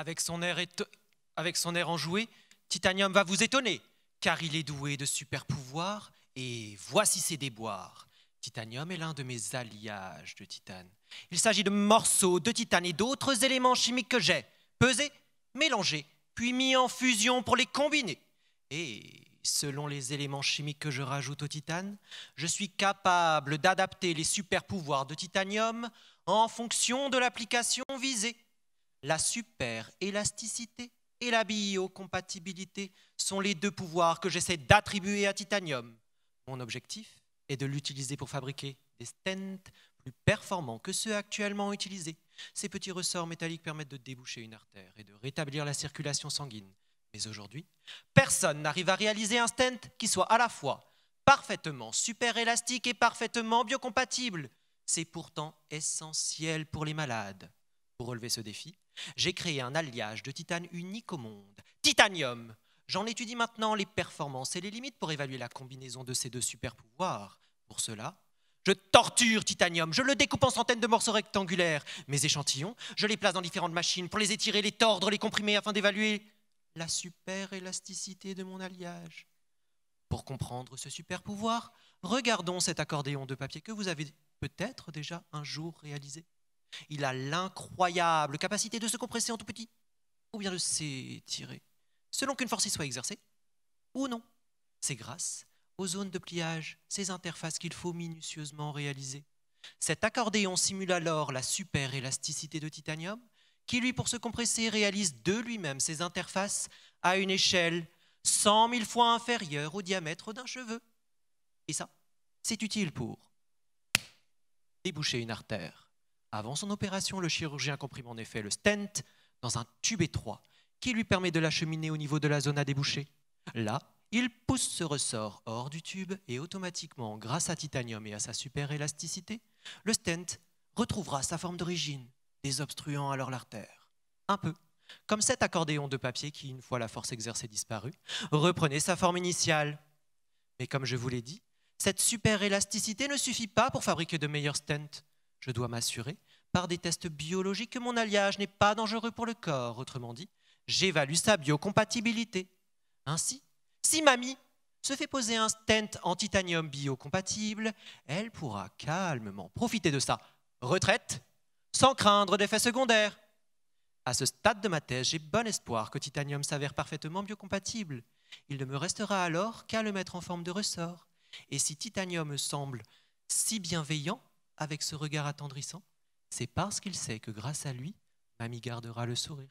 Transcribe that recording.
avec son air, enjoué, Titanium va vous étonner, car il est doué de super pouvoirs, et voici ses déboires. Titanium est l'un de mes alliages de titane. Il s'agit de morceaux de titane et d'autres éléments chimiques que j'ai, pesés, mélangés, puis mis en fusion pour les combiner. Et selon les éléments chimiques que je rajoute au titane, je suis capable d'adapter les super pouvoirs de titanium en fonction de l'application visée. La super-élasticité et la biocompatibilité sont les deux pouvoirs que j'essaie d'attribuer à Titanium. Mon objectif est de l'utiliser pour fabriquer des stents plus performants que ceux actuellement utilisés. Ces petits ressorts métalliques permettent de déboucher une artère et de rétablir la circulation sanguine. Mais aujourd'hui, personne n'arrive à réaliser un stent qui soit à la fois parfaitement super élastique et parfaitement biocompatible. C'est pourtant essentiel pour les malades. Pour relever ce défi, j'ai créé un alliage de titane unique au monde, titanium. J'en étudie maintenant les performances et les limites pour évaluer la combinaison de ces deux super pouvoirs. Pour cela, je torture titanium, je le découpe en centaines de morceaux rectangulaires. Mes échantillons, je les place dans différentes machines pour les étirer, les tordre, les comprimer afin d'évaluer la super élasticité de mon alliage. Pour comprendre ce super pouvoir, regardons cet accordéon de papier que vous avez peut-être déjà un jour réalisé. Il a l'incroyable capacité de se compresser en tout petit, ou bien de s'étirer, selon qu'une force y soit exercée, ou non. C'est grâce aux zones de pliage, ces interfaces qu'il faut minutieusement réaliser. Cet accordéon simule alors la super-élasticité de titanium, qui lui, pour se compresser, réalise de lui-même ses interfaces à une échelle 100 000 fois inférieure au diamètre d'un cheveu. Et ça, c'est utile pour déboucher une artère, avant son opération, le chirurgien comprime en effet le stent dans un tube étroit qui lui permet de l'acheminer au niveau de la zone à déboucher. Là, il pousse ce ressort hors du tube et automatiquement, grâce à titanium et à sa super élasticité, le stent retrouvera sa forme d'origine, désobstruant alors l'artère. Un peu comme cet accordéon de papier qui, une fois la force exercée disparue, reprenait sa forme initiale. Mais comme je vous l'ai dit, cette super élasticité ne suffit pas pour fabriquer de meilleurs stents. Je dois m'assurer par des tests biologiques que mon alliage n'est pas dangereux pour le corps. Autrement dit, j'évalue sa biocompatibilité. Ainsi, si mamie se fait poser un stent en titanium biocompatible, elle pourra calmement profiter de sa retraite sans craindre d'effets secondaires. À ce stade de ma thèse, j'ai bon espoir que titanium s'avère parfaitement biocompatible. Il ne me restera alors qu'à le mettre en forme de ressort. Et si titanium semble si bienveillant, avec ce regard attendrissant, c'est parce qu'il sait que grâce à lui, mamie gardera le sourire.